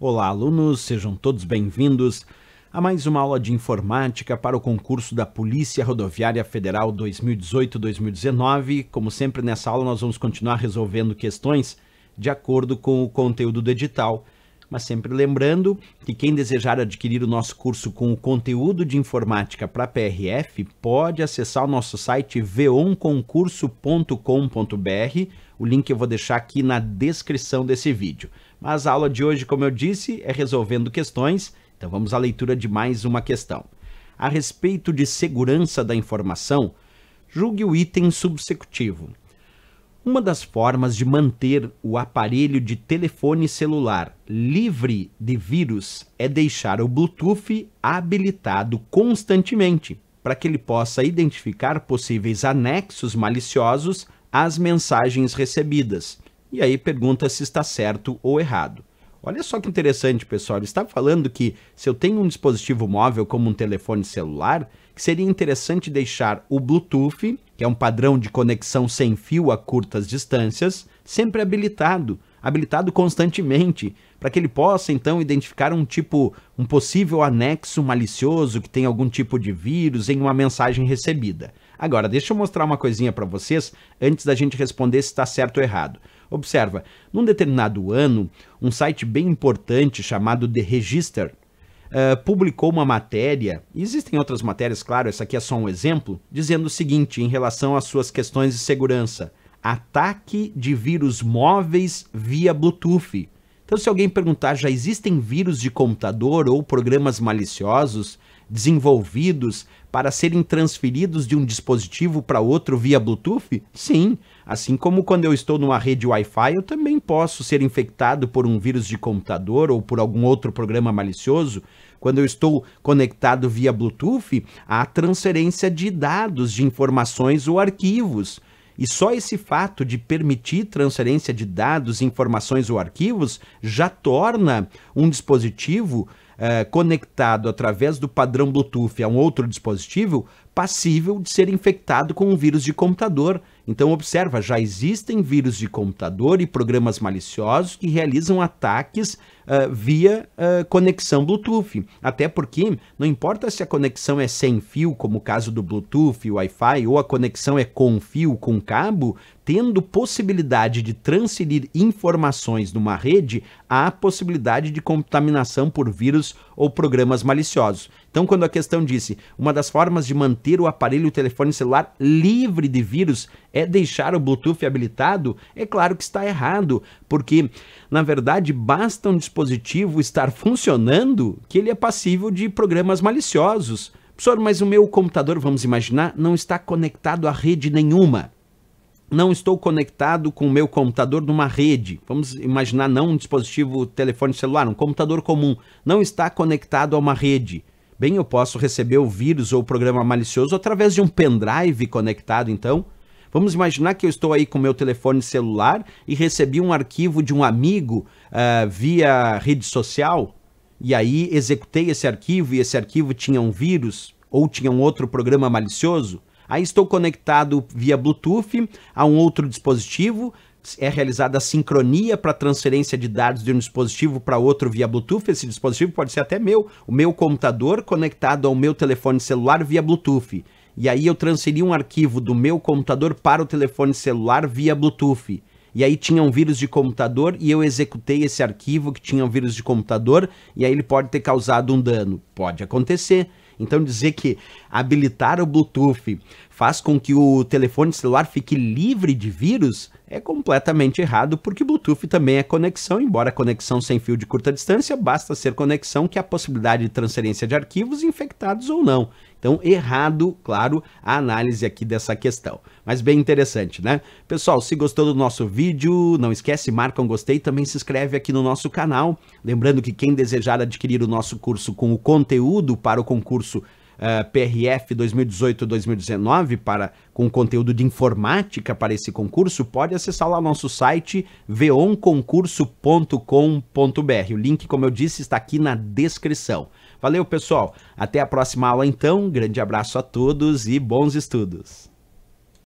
Olá, alunos, sejam todos bem-vindos a mais uma aula de informática para o concurso da Polícia Rodoviária Federal 2018-2019. Como sempre, nessa aula nós vamos continuar resolvendo questões de acordo com o conteúdo do edital. Mas sempre lembrando que quem desejar adquirir o nosso curso com o conteúdo de informática para PRF pode acessar o nosso site veonconcurso.com.br. O link eu vou deixar aqui na descrição desse vídeo. Mas a aula de hoje, como eu disse, é resolvendo questões, então vamos à leitura de mais uma questão. A respeito de segurança da informação, julgue o item subsecutivo. Uma das formas de manter o aparelho de telefone celular livre de vírus é deixar o Bluetooth habilitado constantemente, para que ele possa identificar possíveis anexos maliciosos às mensagens recebidas, e aí pergunta se está certo ou errado. Olha só que interessante, pessoal. Ele está falando que se eu tenho um dispositivo móvel como um telefone celular, seria interessante deixar o Bluetooth, que é um padrão de conexão sem fio a curtas distâncias, sempre habilitado, habilitado constantemente, para que ele possa então identificar um tipo, um possível anexo malicioso que tem algum tipo de vírus em uma mensagem recebida. Agora, deixa eu mostrar uma coisinha para vocês antes da gente responder se está certo ou errado. Observa, num determinado ano, um site bem importante chamado The Register uh, publicou uma matéria, e existem outras matérias, claro, essa aqui é só um exemplo, dizendo o seguinte em relação às suas questões de segurança: ataque de vírus móveis via Bluetooth então, se alguém perguntar, já existem vírus de computador ou programas maliciosos desenvolvidos para serem transferidos de um dispositivo para outro via Bluetooth? Sim, assim como quando eu estou numa rede Wi-Fi, eu também posso ser infectado por um vírus de computador ou por algum outro programa malicioso. Quando eu estou conectado via Bluetooth, há transferência de dados, de informações ou arquivos. E só esse fato de permitir transferência de dados, informações ou arquivos já torna um dispositivo eh, conectado através do padrão Bluetooth a um outro dispositivo passível de ser infectado com um vírus de computador, então observa, já existem vírus de computador e programas maliciosos que realizam ataques uh, via uh, conexão Bluetooth. Até porque não importa se a conexão é sem fio, como o caso do Bluetooth, Wi-Fi, ou a conexão é com fio, com cabo, tendo possibilidade de transferir informações numa rede, há possibilidade de contaminação por vírus ou programas maliciosos. Então, quando a questão disse, uma das formas de manter o aparelho o telefone celular livre de vírus é deixar o Bluetooth habilitado? É claro que está errado, porque na verdade basta um dispositivo estar funcionando que ele é passível de programas maliciosos. Professor, mas o meu computador, vamos imaginar, não está conectado a rede nenhuma. Não estou conectado com o meu computador numa rede. Vamos imaginar não um dispositivo telefone celular, um computador comum. Não está conectado a uma rede. Bem, eu posso receber o vírus ou o programa malicioso através de um pendrive conectado, então. Vamos imaginar que eu estou aí com meu telefone celular e recebi um arquivo de um amigo uh, via rede social, e aí executei esse arquivo e esse arquivo tinha um vírus ou tinha um outro programa malicioso. Aí estou conectado via Bluetooth a um outro dispositivo, é realizada a sincronia para transferência de dados de um dispositivo para outro via Bluetooth. Esse dispositivo pode ser até meu, o meu computador conectado ao meu telefone celular via Bluetooth. E aí eu transferi um arquivo do meu computador para o telefone celular via Bluetooth. E aí tinha um vírus de computador e eu executei esse arquivo que tinha um vírus de computador e aí ele pode ter causado um dano. Pode acontecer. Então dizer que habilitar o Bluetooth faz com que o telefone celular fique livre de vírus é completamente errado, porque Bluetooth também é conexão, embora conexão sem fio de curta distância, basta ser conexão que há possibilidade de transferência de arquivos infectados ou não. Então, errado, claro, a análise aqui dessa questão. Mas bem interessante, né? Pessoal, se gostou do nosso vídeo, não esquece, marca um gostei, também se inscreve aqui no nosso canal. Lembrando que quem desejar adquirir o nosso curso com o conteúdo para o concurso ah, PRF 2018-2019 para com conteúdo de informática para esse concurso, pode acessar lá nosso site veonconcurso.com.br. O link, como eu disse, está aqui na descrição. Valeu, pessoal. Até a próxima aula então. Grande abraço a todos e bons estudos.